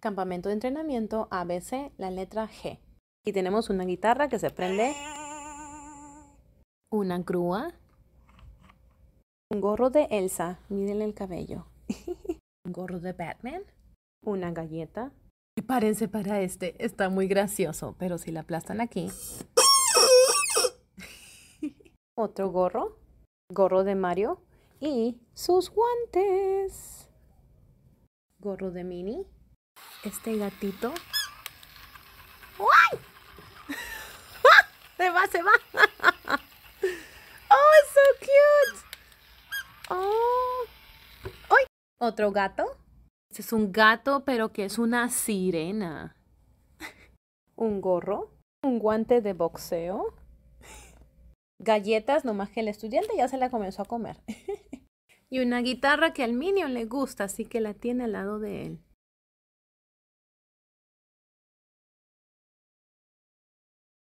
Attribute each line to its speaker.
Speaker 1: Campamento de entrenamiento ABC, la letra G. Y tenemos una guitarra que se prende, una grúa, un gorro de Elsa, mírenle el cabello, un gorro de Batman, una galleta. Y parece para este, está muy gracioso, pero si la aplastan aquí. Otro gorro, gorro de Mario y sus guantes. Gorro de Minnie este gatito. ¡Uy! se va, se va. oh, es so cute. Oh. Otro gato. Este es un gato, pero que es una sirena. un gorro, un guante de boxeo. Galletas, nomás que el estudiante ya se la comenzó a comer. y una guitarra que al Minion le gusta, así que la tiene al lado de él.